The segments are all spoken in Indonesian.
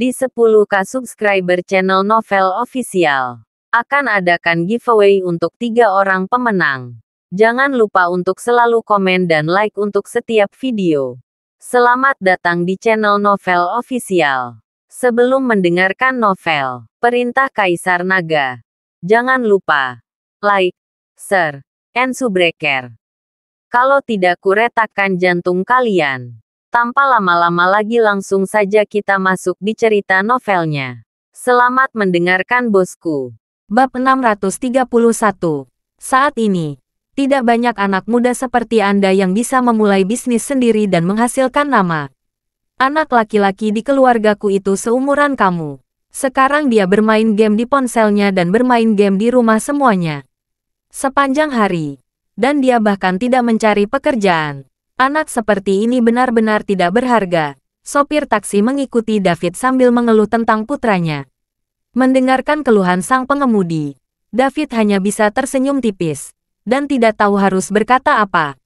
di 10k subscriber channel Novel Official. Akan adakan giveaway untuk tiga orang pemenang. Jangan lupa untuk selalu komen dan like untuk setiap video. Selamat datang di channel Novel Official. Sebelum mendengarkan novel, Perintah Kaisar Naga, jangan lupa like, share, and subscribe. Kalau tidak kuretakan jantung kalian. Tanpa lama-lama lagi langsung saja kita masuk di cerita novelnya. Selamat mendengarkan bosku. Bab 631. Saat ini, tidak banyak anak muda seperti Anda yang bisa memulai bisnis sendiri dan menghasilkan nama. Anak laki-laki di keluargaku itu seumuran kamu. Sekarang dia bermain game di ponselnya dan bermain game di rumah semuanya. Sepanjang hari. Dan dia bahkan tidak mencari pekerjaan. Anak seperti ini benar-benar tidak berharga. Sopir taksi mengikuti David sambil mengeluh tentang putranya. Mendengarkan keluhan sang pengemudi, David hanya bisa tersenyum tipis dan tidak tahu harus berkata apa.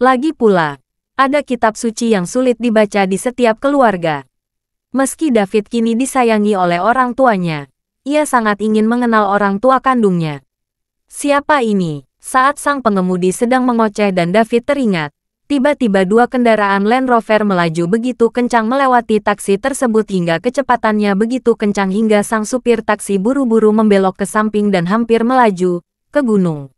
Lagi pula, ada kitab suci yang sulit dibaca di setiap keluarga. Meski David kini disayangi oleh orang tuanya, ia sangat ingin mengenal orang tua kandungnya. Siapa ini? Saat sang pengemudi sedang mengoceh dan David teringat, Tiba-tiba dua kendaraan Land Rover melaju begitu kencang melewati taksi tersebut hingga kecepatannya begitu kencang hingga sang supir taksi buru-buru membelok ke samping dan hampir melaju ke gunung.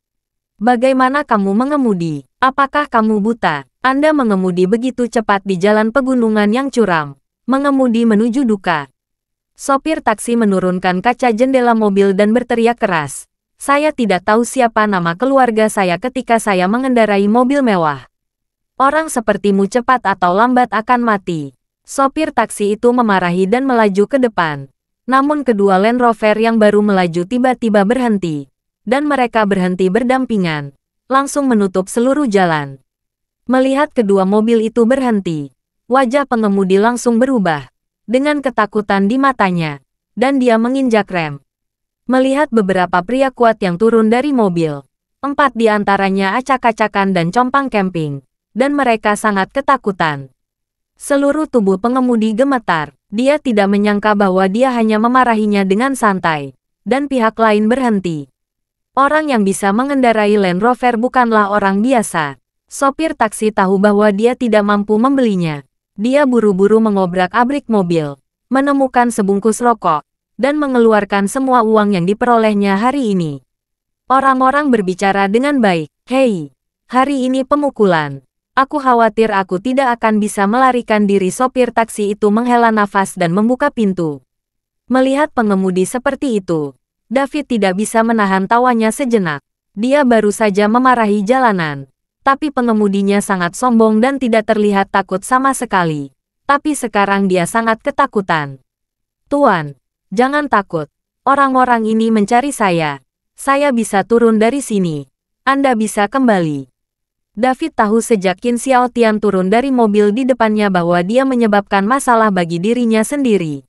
Bagaimana kamu mengemudi? Apakah kamu buta? Anda mengemudi begitu cepat di jalan pegunungan yang curam. Mengemudi menuju duka. Sopir taksi menurunkan kaca jendela mobil dan berteriak keras. Saya tidak tahu siapa nama keluarga saya ketika saya mengendarai mobil mewah. Orang sepertimu cepat atau lambat akan mati. Sopir taksi itu memarahi dan melaju ke depan. Namun kedua Land Rover yang baru melaju tiba-tiba berhenti. Dan mereka berhenti berdampingan. Langsung menutup seluruh jalan. Melihat kedua mobil itu berhenti. Wajah pengemudi langsung berubah. Dengan ketakutan di matanya. Dan dia menginjak rem. Melihat beberapa pria kuat yang turun dari mobil. Empat di antaranya acak-acakan dan compang camping dan mereka sangat ketakutan. Seluruh tubuh pengemudi gemetar. Dia tidak menyangka bahwa dia hanya memarahinya dengan santai, dan pihak lain berhenti. Orang yang bisa mengendarai Land Rover bukanlah orang biasa. Sopir taksi tahu bahwa dia tidak mampu membelinya. Dia buru-buru mengobrak-abrik mobil, menemukan sebungkus rokok, dan mengeluarkan semua uang yang diperolehnya hari ini. Orang-orang berbicara dengan baik. Hei, hari ini pemukulan. Aku khawatir aku tidak akan bisa melarikan diri sopir taksi itu menghela nafas dan membuka pintu. Melihat pengemudi seperti itu, David tidak bisa menahan tawanya sejenak. Dia baru saja memarahi jalanan. Tapi pengemudinya sangat sombong dan tidak terlihat takut sama sekali. Tapi sekarang dia sangat ketakutan. Tuan, jangan takut. Orang-orang ini mencari saya. Saya bisa turun dari sini. Anda bisa kembali. David tahu sejak Qin Xiaotian turun dari mobil di depannya bahwa dia menyebabkan masalah bagi dirinya sendiri.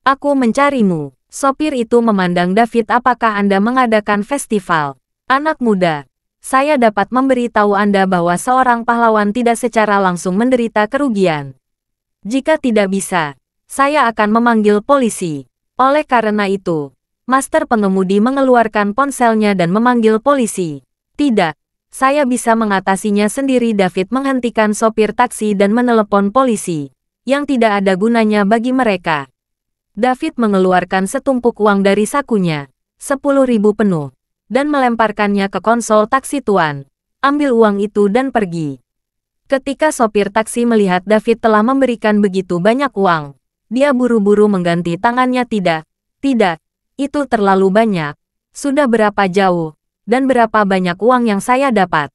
Aku mencarimu. Sopir itu memandang David apakah Anda mengadakan festival. Anak muda, saya dapat memberitahu Anda bahwa seorang pahlawan tidak secara langsung menderita kerugian. Jika tidak bisa, saya akan memanggil polisi. Oleh karena itu, master pengemudi mengeluarkan ponselnya dan memanggil polisi. Tidak, saya bisa mengatasinya sendiri David menghentikan sopir taksi dan menelepon polisi. Yang tidak ada gunanya bagi mereka. David mengeluarkan setumpuk uang dari sakunya. Sepuluh ribu penuh. Dan melemparkannya ke konsol taksi tuan. Ambil uang itu dan pergi. Ketika sopir taksi melihat David telah memberikan begitu banyak uang. Dia buru-buru mengganti tangannya tidak. Tidak. Itu terlalu banyak. Sudah berapa jauh? dan berapa banyak uang yang saya dapat.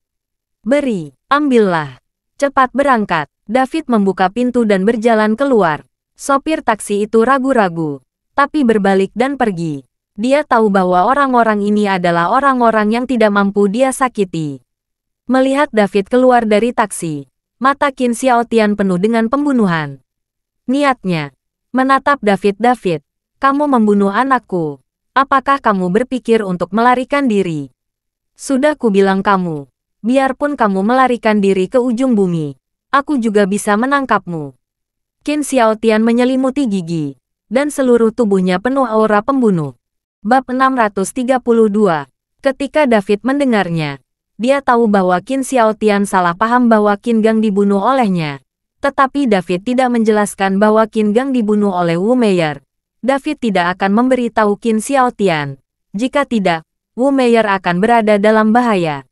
Beri, ambillah. Cepat berangkat. David membuka pintu dan berjalan keluar. Sopir taksi itu ragu-ragu, tapi berbalik dan pergi. Dia tahu bahwa orang-orang ini adalah orang-orang yang tidak mampu dia sakiti. Melihat David keluar dari taksi, mata Qin Xiaotian penuh dengan pembunuhan. Niatnya, menatap David-David, kamu membunuh anakku. Apakah kamu berpikir untuk melarikan diri? Sudah kubilang kamu, biarpun kamu melarikan diri ke ujung bumi, aku juga bisa menangkapmu. Qin Xiaotian menyelimuti gigi, dan seluruh tubuhnya penuh aura pembunuh. Bab 632, ketika David mendengarnya, dia tahu bahwa Qin Xiaotian salah paham bahwa Qin Gang dibunuh olehnya. Tetapi David tidak menjelaskan bahwa Qin Gang dibunuh oleh Wu Meier. David tidak akan memberitahu Qin Xiaotian. Jika tidak, Wu Meier akan berada dalam bahaya.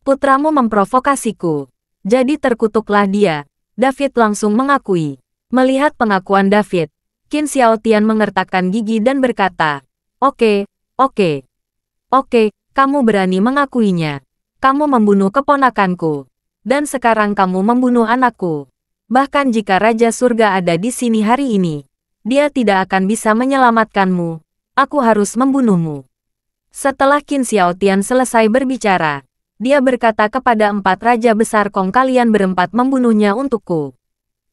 Putramu memprovokasiku. Jadi terkutuklah dia. David langsung mengakui. Melihat pengakuan David, Qin Xiaotian mengertakkan gigi dan berkata, Oke, oke. Oke, kamu berani mengakuinya. Kamu membunuh keponakanku. Dan sekarang kamu membunuh anakku. Bahkan jika Raja Surga ada di sini hari ini, dia tidak akan bisa menyelamatkanmu. Aku harus membunuhmu. Setelah Qin Xiaotian selesai berbicara, dia berkata kepada empat raja besar Kong kalian berempat membunuhnya untukku.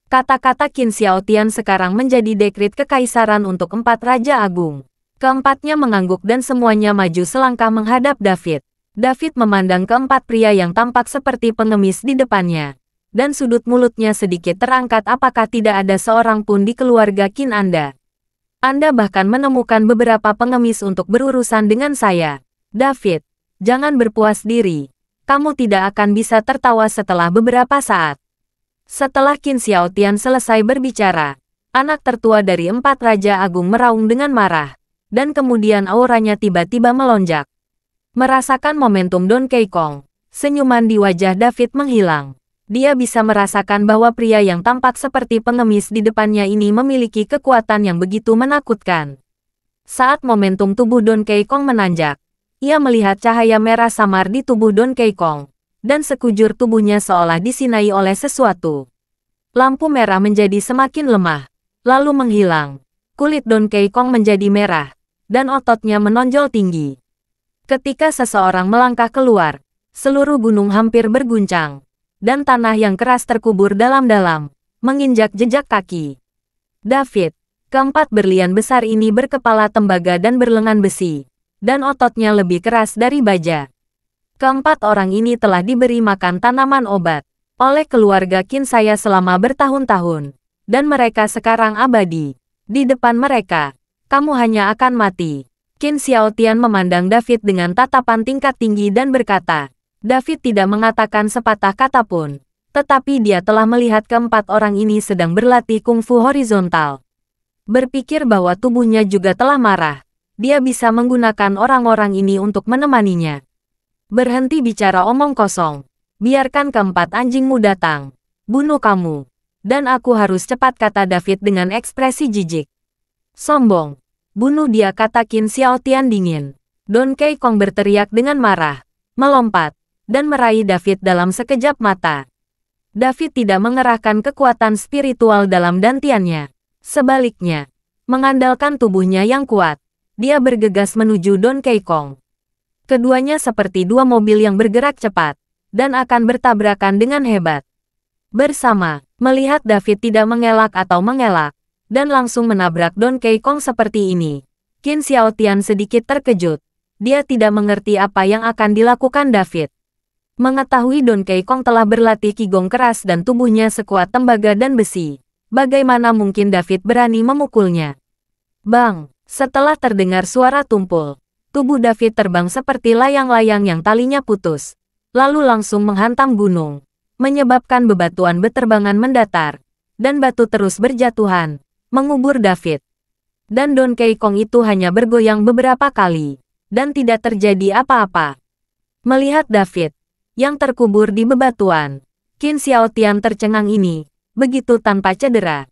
Kata-kata Qin Xiaotian sekarang menjadi dekrit kekaisaran untuk empat raja agung. Keempatnya mengangguk dan semuanya maju selangkah menghadap David. David memandang keempat pria yang tampak seperti pengemis di depannya. Dan sudut mulutnya sedikit terangkat apakah tidak ada seorang pun di keluarga Qin Anda anda bahkan menemukan beberapa pengemis untuk berurusan dengan saya. David, jangan berpuas diri. Kamu tidak akan bisa tertawa setelah beberapa saat. Setelah Qin Xiaotian selesai berbicara, anak tertua dari empat Raja Agung meraung dengan marah, dan kemudian auranya tiba-tiba melonjak. Merasakan momentum Don Kong, senyuman di wajah David menghilang dia bisa merasakan bahwa pria yang tampak seperti pengemis di depannya ini memiliki kekuatan yang begitu menakutkan. Saat momentum tubuh Don Keikong menanjak, ia melihat cahaya merah samar di tubuh Don Keikong, dan sekujur tubuhnya seolah disinai oleh sesuatu. Lampu merah menjadi semakin lemah, lalu menghilang. Kulit Don Keikong menjadi merah, dan ototnya menonjol tinggi. Ketika seseorang melangkah keluar, seluruh gunung hampir berguncang dan tanah yang keras terkubur dalam-dalam, menginjak jejak kaki. David, keempat berlian besar ini berkepala tembaga dan berlengan besi, dan ototnya lebih keras dari baja. Keempat orang ini telah diberi makan tanaman obat oleh keluarga kin saya selama bertahun-tahun, dan mereka sekarang abadi. Di depan mereka, kamu hanya akan mati. Qin Xiaotian memandang David dengan tatapan tingkat tinggi dan berkata, David tidak mengatakan sepatah kata pun. Tetapi dia telah melihat keempat orang ini sedang berlatih kungfu horizontal. Berpikir bahwa tubuhnya juga telah marah, dia bisa menggunakan orang-orang ini untuk menemaninya. Berhenti bicara omong kosong. Biarkan keempat anjingmu datang. Bunuh kamu. Dan aku harus cepat kata David dengan ekspresi jijik. Sombong. Bunuh dia kata Qin Tian dingin. Don Kei Kong berteriak dengan marah. Melompat dan meraih David dalam sekejap mata. David tidak mengerahkan kekuatan spiritual dalam dantiannya. Sebaliknya, mengandalkan tubuhnya yang kuat, dia bergegas menuju Don Kong. Keduanya seperti dua mobil yang bergerak cepat, dan akan bertabrakan dengan hebat. Bersama, melihat David tidak mengelak atau mengelak, dan langsung menabrak Don Kong seperti ini. Qin Xiaotian sedikit terkejut. Dia tidak mengerti apa yang akan dilakukan David. Mengetahui Don Keikong telah berlatih kigong keras dan tubuhnya sekuat tembaga dan besi, bagaimana mungkin David berani memukulnya? Bang, setelah terdengar suara tumpul, tubuh David terbang seperti layang-layang yang talinya putus, lalu langsung menghantam gunung, menyebabkan bebatuan beterbangan mendatar, dan batu terus berjatuhan, mengubur David. Dan Don Keikong itu hanya bergoyang beberapa kali, dan tidak terjadi apa-apa. Melihat David, yang terkubur di bebatuan. Qin Xiaotian tercengang ini, begitu tanpa cedera.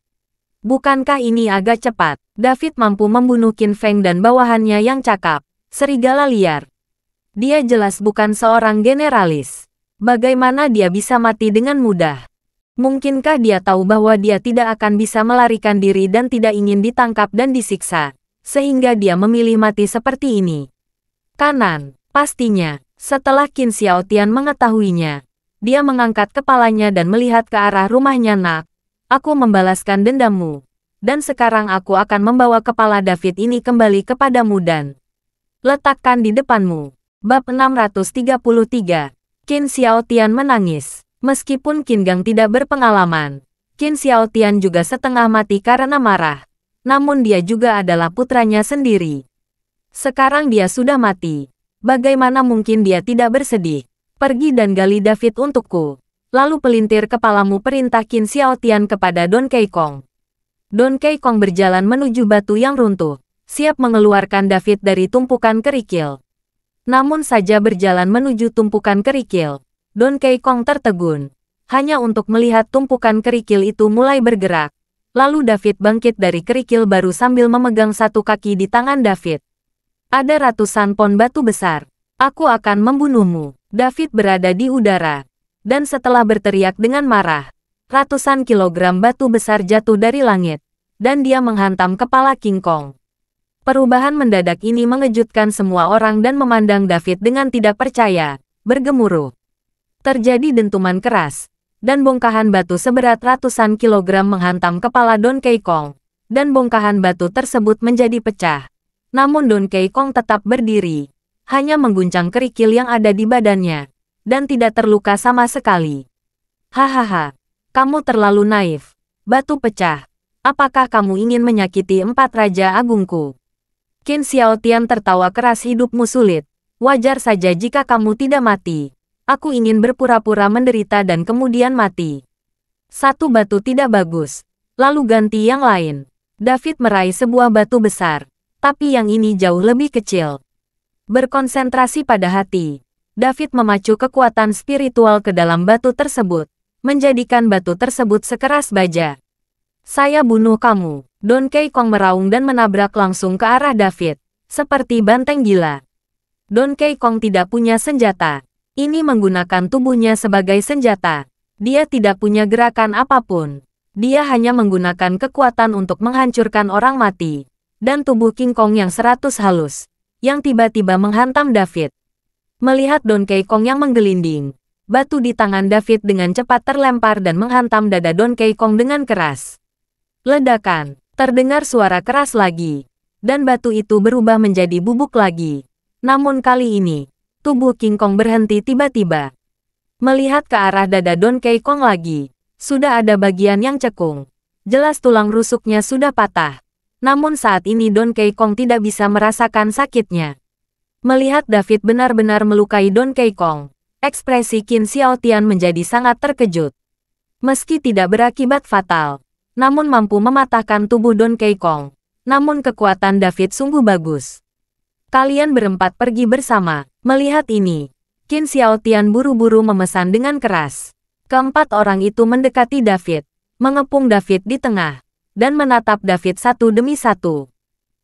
Bukankah ini agak cepat? David mampu membunuh Qin Feng dan bawahannya yang cakap, serigala liar. Dia jelas bukan seorang generalis. Bagaimana dia bisa mati dengan mudah? Mungkinkah dia tahu bahwa dia tidak akan bisa melarikan diri dan tidak ingin ditangkap dan disiksa, sehingga dia memilih mati seperti ini? Kanan, pastinya. Setelah Qin Xiaotian mengetahuinya, dia mengangkat kepalanya dan melihat ke arah rumahnya nak. Aku membalaskan dendammu. Dan sekarang aku akan membawa kepala David ini kembali kepadamu dan letakkan di depanmu. Bab 633 Qin Xiaotian menangis. Meskipun Qin Gang tidak berpengalaman, Qin Xiaotian juga setengah mati karena marah. Namun dia juga adalah putranya sendiri. Sekarang dia sudah mati. Bagaimana mungkin dia tidak bersedih? Pergi dan gali David untukku. Lalu pelintir kepalamu perintah Qin Xiao kepada Don Kei Kong. Don Kei Kong berjalan menuju batu yang runtuh, siap mengeluarkan David dari tumpukan kerikil. Namun saja berjalan menuju tumpukan kerikil, Don Kei Kong tertegun. Hanya untuk melihat tumpukan kerikil itu mulai bergerak. Lalu David bangkit dari kerikil baru sambil memegang satu kaki di tangan David. Ada ratusan pon batu besar. Aku akan membunuhmu. David berada di udara. Dan setelah berteriak dengan marah, ratusan kilogram batu besar jatuh dari langit. Dan dia menghantam kepala King Kong. Perubahan mendadak ini mengejutkan semua orang dan memandang David dengan tidak percaya, bergemuruh. Terjadi dentuman keras, dan bongkahan batu seberat ratusan kilogram menghantam kepala Don Kong dan bongkahan batu tersebut menjadi pecah, namun Don Kei Kong tetap berdiri, hanya mengguncang kerikil yang ada di badannya, dan tidak terluka sama sekali. Hahaha, kamu terlalu naif. Batu pecah. Apakah kamu ingin menyakiti empat raja agungku? Qin Xiaotian tertawa keras hidupmu sulit. Wajar saja jika kamu tidak mati. Aku ingin berpura-pura menderita dan kemudian mati. Satu batu tidak bagus. Lalu ganti yang lain. David meraih sebuah batu besar tapi yang ini jauh lebih kecil. Berkonsentrasi pada hati, David memacu kekuatan spiritual ke dalam batu tersebut, menjadikan batu tersebut sekeras baja. Saya bunuh kamu. Don Kei Kong meraung dan menabrak langsung ke arah David, seperti banteng gila. Don Kei Kong tidak punya senjata. Ini menggunakan tubuhnya sebagai senjata. Dia tidak punya gerakan apapun. Dia hanya menggunakan kekuatan untuk menghancurkan orang mati dan tubuh King Kong yang seratus halus, yang tiba-tiba menghantam David. Melihat Donkey Kong yang menggelinding, batu di tangan David dengan cepat terlempar dan menghantam dada Donkey Kong dengan keras. Ledakan, terdengar suara keras lagi, dan batu itu berubah menjadi bubuk lagi. Namun kali ini, tubuh King Kong berhenti tiba-tiba. Melihat ke arah dada Donkey Kong lagi, sudah ada bagian yang cekung. Jelas tulang rusuknya sudah patah. Namun saat ini Don Kong tidak bisa merasakan sakitnya. Melihat David benar-benar melukai Don Kong ekspresi Qin Xiaotian menjadi sangat terkejut. Meski tidak berakibat fatal, namun mampu mematahkan tubuh Don Kong Namun kekuatan David sungguh bagus. Kalian berempat pergi bersama. Melihat ini, Qin Xiaotian buru-buru memesan dengan keras. Keempat orang itu mendekati David, mengepung David di tengah dan menatap David satu demi satu.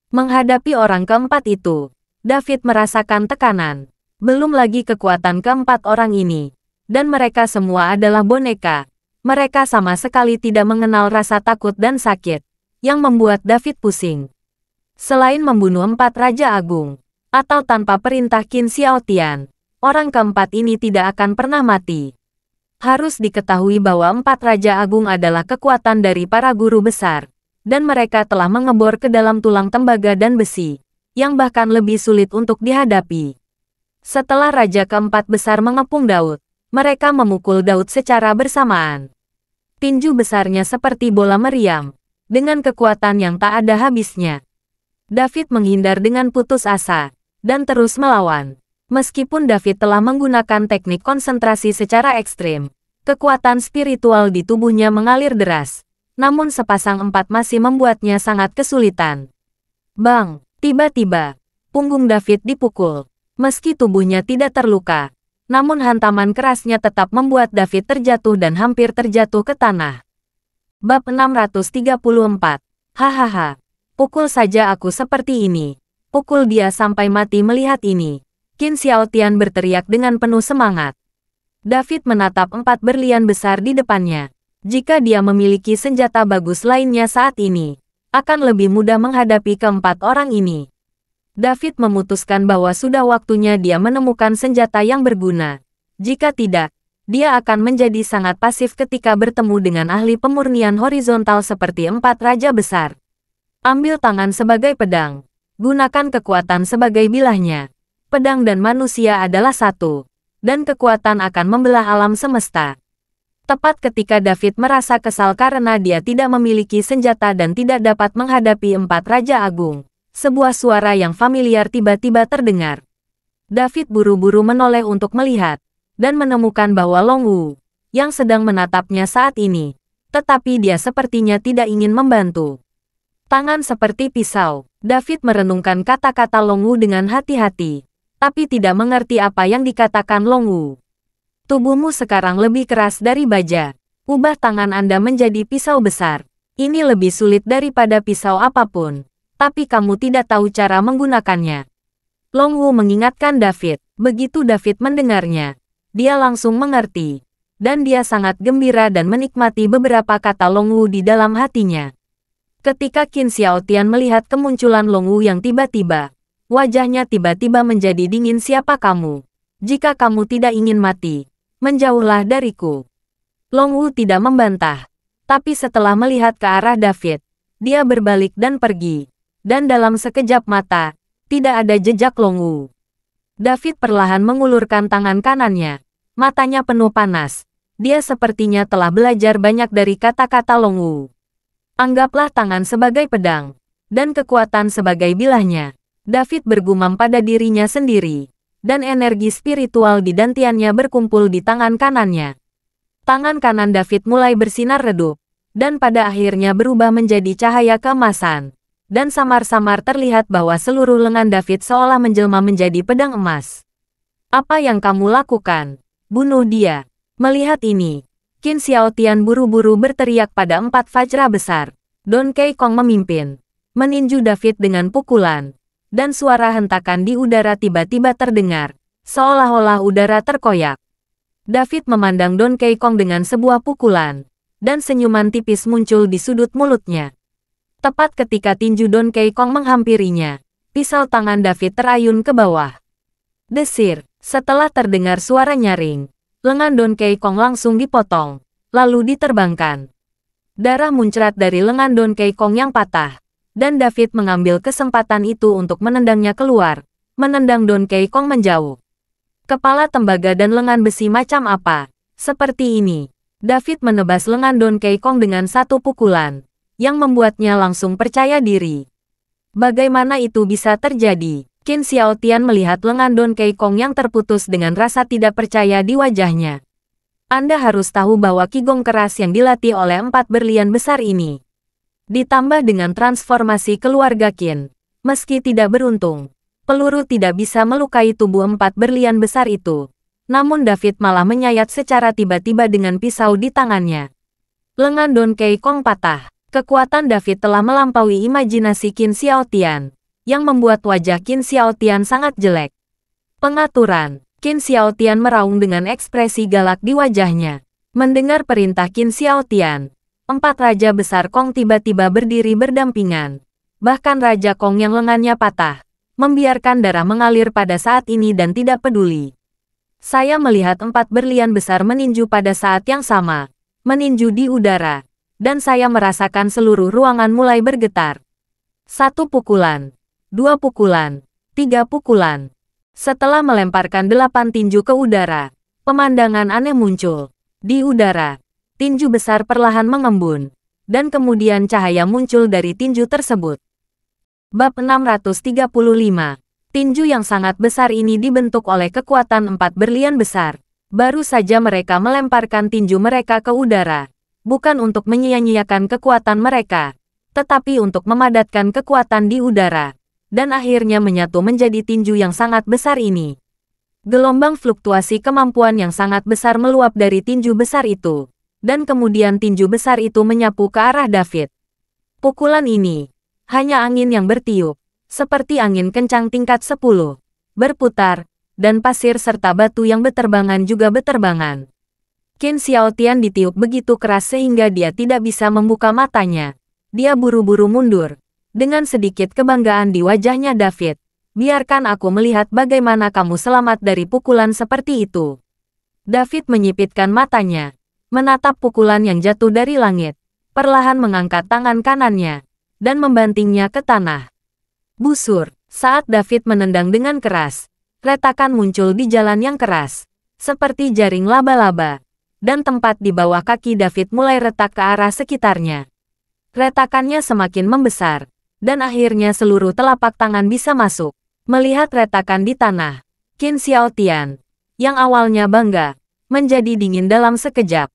Menghadapi orang keempat itu, David merasakan tekanan. Belum lagi kekuatan keempat orang ini. Dan mereka semua adalah boneka. Mereka sama sekali tidak mengenal rasa takut dan sakit, yang membuat David pusing. Selain membunuh empat Raja Agung, atau tanpa perintah Qin Xiaotian, orang keempat ini tidak akan pernah mati. Harus diketahui bahwa empat Raja Agung adalah kekuatan dari para guru besar, dan mereka telah mengebor ke dalam tulang tembaga dan besi, yang bahkan lebih sulit untuk dihadapi. Setelah Raja keempat besar mengepung Daud, mereka memukul Daud secara bersamaan. Tinju besarnya seperti bola meriam, dengan kekuatan yang tak ada habisnya. David menghindar dengan putus asa, dan terus melawan. Meskipun David telah menggunakan teknik konsentrasi secara ekstrim, kekuatan spiritual di tubuhnya mengalir deras. Namun sepasang empat masih membuatnya sangat kesulitan. Bang, tiba-tiba, punggung David dipukul. Meski tubuhnya tidak terluka, namun hantaman kerasnya tetap membuat David terjatuh dan hampir terjatuh ke tanah. Bab 634 Hahaha, pukul saja aku seperti ini. Pukul dia sampai mati melihat ini. Qin Xiaotian berteriak dengan penuh semangat. David menatap empat berlian besar di depannya. Jika dia memiliki senjata bagus lainnya saat ini, akan lebih mudah menghadapi keempat orang ini. David memutuskan bahwa sudah waktunya dia menemukan senjata yang berguna. Jika tidak, dia akan menjadi sangat pasif ketika bertemu dengan ahli pemurnian horizontal seperti empat raja besar. Ambil tangan sebagai pedang. Gunakan kekuatan sebagai bilahnya pedang dan manusia adalah satu, dan kekuatan akan membelah alam semesta. Tepat ketika David merasa kesal karena dia tidak memiliki senjata dan tidak dapat menghadapi empat Raja Agung, sebuah suara yang familiar tiba-tiba terdengar. David buru-buru menoleh untuk melihat, dan menemukan bahwa Long Wu, yang sedang menatapnya saat ini, tetapi dia sepertinya tidak ingin membantu. Tangan seperti pisau, David merenungkan kata-kata Long Wu dengan hati-hati, tapi tidak mengerti apa yang dikatakan Long Wu. Tubuhmu sekarang lebih keras dari baja. Ubah tangan Anda menjadi pisau besar. Ini lebih sulit daripada pisau apapun. Tapi kamu tidak tahu cara menggunakannya. Long Wu mengingatkan David. Begitu David mendengarnya, dia langsung mengerti. Dan dia sangat gembira dan menikmati beberapa kata Long Wu di dalam hatinya. Ketika Qin Xiaotian melihat kemunculan Long Wu yang tiba-tiba, Wajahnya tiba-tiba menjadi dingin siapa kamu. Jika kamu tidak ingin mati, menjauhlah dariku. Long Wu tidak membantah. Tapi setelah melihat ke arah David, dia berbalik dan pergi. Dan dalam sekejap mata, tidak ada jejak Long Wu. David perlahan mengulurkan tangan kanannya. Matanya penuh panas. Dia sepertinya telah belajar banyak dari kata-kata Long Wu. Anggaplah tangan sebagai pedang, dan kekuatan sebagai bilahnya. David bergumam pada dirinya sendiri, dan energi spiritual di dantiannya berkumpul di tangan kanannya. Tangan kanan David mulai bersinar redup, dan pada akhirnya berubah menjadi cahaya kemasan. Dan samar-samar terlihat bahwa seluruh lengan David seolah menjelma menjadi pedang emas. Apa yang kamu lakukan? Bunuh dia. Melihat ini, Qin Xiaotian buru-buru berteriak pada empat fajra besar. Don Kei Kong memimpin. Meninju David dengan pukulan dan suara hentakan di udara tiba-tiba terdengar, seolah-olah udara terkoyak. David memandang Don Kong dengan sebuah pukulan, dan senyuman tipis muncul di sudut mulutnya. Tepat ketika tinju Don Kong menghampirinya, pisau tangan David terayun ke bawah. Desir, setelah terdengar suara nyaring, lengan Don Kong langsung dipotong, lalu diterbangkan. Darah muncrat dari lengan Don Kong yang patah, dan David mengambil kesempatan itu untuk menendangnya keluar, menendang Donkey Kong menjauh. Kepala tembaga dan lengan besi macam apa? Seperti ini. David menebas lengan Donkey Kong dengan satu pukulan, yang membuatnya langsung percaya diri. Bagaimana itu bisa terjadi? Qin Xiaotian melihat lengan Donkey Kong yang terputus dengan rasa tidak percaya di wajahnya. Anda harus tahu bahwa Qigong keras yang dilatih oleh empat berlian besar ini Ditambah dengan transformasi keluarga Qin. Meski tidak beruntung, peluru tidak bisa melukai tubuh empat berlian besar itu. Namun David malah menyayat secara tiba-tiba dengan pisau di tangannya. Lengan Don Kei Kong patah. Kekuatan David telah melampaui imajinasi Qin Tian, yang membuat wajah Qin Tian sangat jelek. Pengaturan, Qin Tian meraung dengan ekspresi galak di wajahnya. Mendengar perintah Qin Tian, empat raja besar Kong tiba-tiba berdiri berdampingan. Bahkan Raja Kong yang lengannya patah, membiarkan darah mengalir pada saat ini dan tidak peduli. Saya melihat empat berlian besar meninju pada saat yang sama, meninju di udara, dan saya merasakan seluruh ruangan mulai bergetar. Satu pukulan, dua pukulan, tiga pukulan. Setelah melemparkan delapan tinju ke udara, pemandangan aneh muncul. Di udara, tinju besar perlahan mengembun, dan kemudian cahaya muncul dari tinju tersebut. Bab 635 Tinju yang sangat besar ini dibentuk oleh kekuatan empat berlian besar. Baru saja mereka melemparkan tinju mereka ke udara. Bukan untuk menyia-nyiakan kekuatan mereka, tetapi untuk memadatkan kekuatan di udara. Dan akhirnya menyatu menjadi tinju yang sangat besar ini. Gelombang fluktuasi kemampuan yang sangat besar meluap dari tinju besar itu dan kemudian tinju besar itu menyapu ke arah David. Pukulan ini hanya angin yang bertiup, seperti angin kencang tingkat 10, berputar, dan pasir serta batu yang beterbangan juga beterbangan. Qin Xiaotian ditiup begitu keras sehingga dia tidak bisa membuka matanya. Dia buru-buru mundur, dengan sedikit kebanggaan di wajahnya David. Biarkan aku melihat bagaimana kamu selamat dari pukulan seperti itu. David menyipitkan matanya menatap pukulan yang jatuh dari langit, perlahan mengangkat tangan kanannya, dan membantingnya ke tanah. Busur, saat David menendang dengan keras, retakan muncul di jalan yang keras, seperti jaring laba-laba, dan tempat di bawah kaki David mulai retak ke arah sekitarnya. Retakannya semakin membesar, dan akhirnya seluruh telapak tangan bisa masuk. Melihat retakan di tanah, Qin Xiaotian, yang awalnya bangga, menjadi dingin dalam sekejap.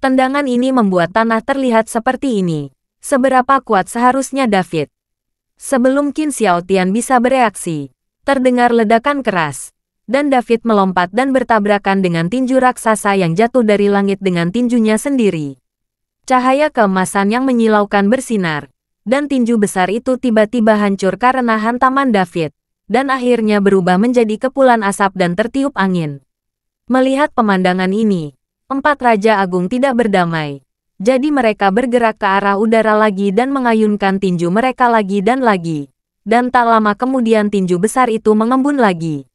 Tendangan ini membuat tanah terlihat seperti ini. Seberapa kuat seharusnya David? Sebelum Qin Xiaotian bisa bereaksi, terdengar ledakan keras. Dan David melompat dan bertabrakan dengan tinju raksasa yang jatuh dari langit dengan tinjunya sendiri. Cahaya keemasan yang menyilaukan bersinar. Dan tinju besar itu tiba-tiba hancur karena hantaman David. Dan akhirnya berubah menjadi kepulan asap dan tertiup angin. Melihat pemandangan ini, empat Raja Agung tidak berdamai. Jadi mereka bergerak ke arah udara lagi dan mengayunkan tinju mereka lagi dan lagi. Dan tak lama kemudian tinju besar itu mengembun lagi.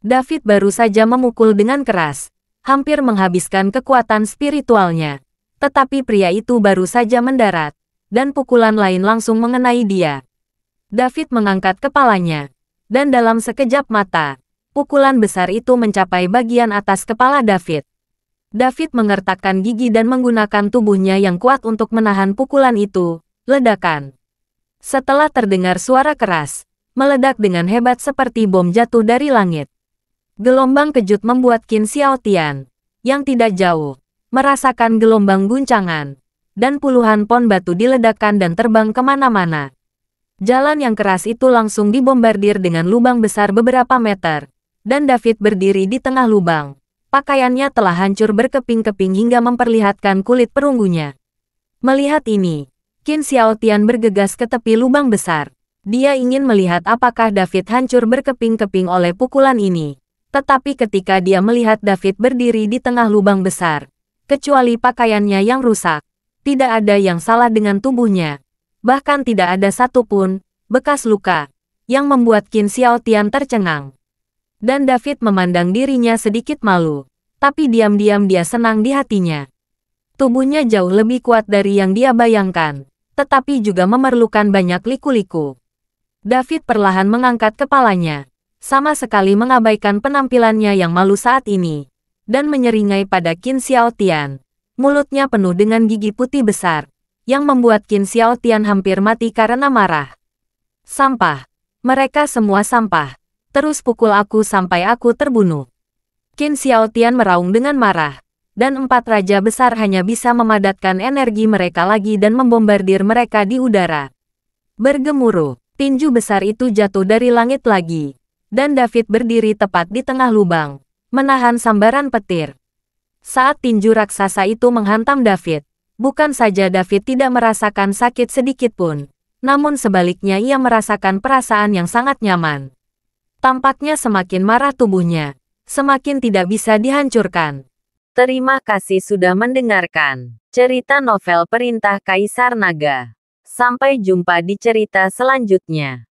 David baru saja memukul dengan keras. Hampir menghabiskan kekuatan spiritualnya. Tetapi pria itu baru saja mendarat. Dan pukulan lain langsung mengenai dia. David mengangkat kepalanya. Dan dalam sekejap mata, pukulan besar itu mencapai bagian atas kepala David. David mengertakkan gigi dan menggunakan tubuhnya yang kuat untuk menahan pukulan itu, ledakan. Setelah terdengar suara keras, meledak dengan hebat seperti bom jatuh dari langit. Gelombang kejut membuat Qin Tian, yang tidak jauh, merasakan gelombang guncangan, dan puluhan pon batu diledakkan dan terbang kemana-mana. Jalan yang keras itu langsung dibombardir dengan lubang besar beberapa meter, dan David berdiri di tengah lubang. Pakaiannya telah hancur berkeping-keping hingga memperlihatkan kulit perunggunya. Melihat ini, Qin Xiaotian bergegas ke tepi lubang besar. Dia ingin melihat apakah David hancur berkeping-keping oleh pukulan ini. Tetapi ketika dia melihat David berdiri di tengah lubang besar, kecuali pakaiannya yang rusak, tidak ada yang salah dengan tubuhnya. Bahkan tidak ada satupun bekas luka yang membuat Qin Xiaotian tercengang dan David memandang dirinya sedikit malu. Tapi diam-diam dia senang di hatinya. Tubuhnya jauh lebih kuat dari yang dia bayangkan, tetapi juga memerlukan banyak liku-liku. David perlahan mengangkat kepalanya, sama sekali mengabaikan penampilannya yang malu saat ini, dan menyeringai pada Qin Xiaotian. Mulutnya penuh dengan gigi putih besar, yang membuat Qin Xiaotian hampir mati karena marah. Sampah. Mereka semua sampah terus pukul aku sampai aku terbunuh. Qin Xiaotian meraung dengan marah, dan empat raja besar hanya bisa memadatkan energi mereka lagi dan membombardir mereka di udara. Bergemuruh, tinju besar itu jatuh dari langit lagi, dan David berdiri tepat di tengah lubang, menahan sambaran petir. Saat tinju raksasa itu menghantam David, bukan saja David tidak merasakan sakit sedikit pun, namun sebaliknya ia merasakan perasaan yang sangat nyaman. Tampaknya semakin marah tubuhnya, semakin tidak bisa dihancurkan. Terima kasih sudah mendengarkan cerita novel Perintah Kaisar Naga. Sampai jumpa di cerita selanjutnya.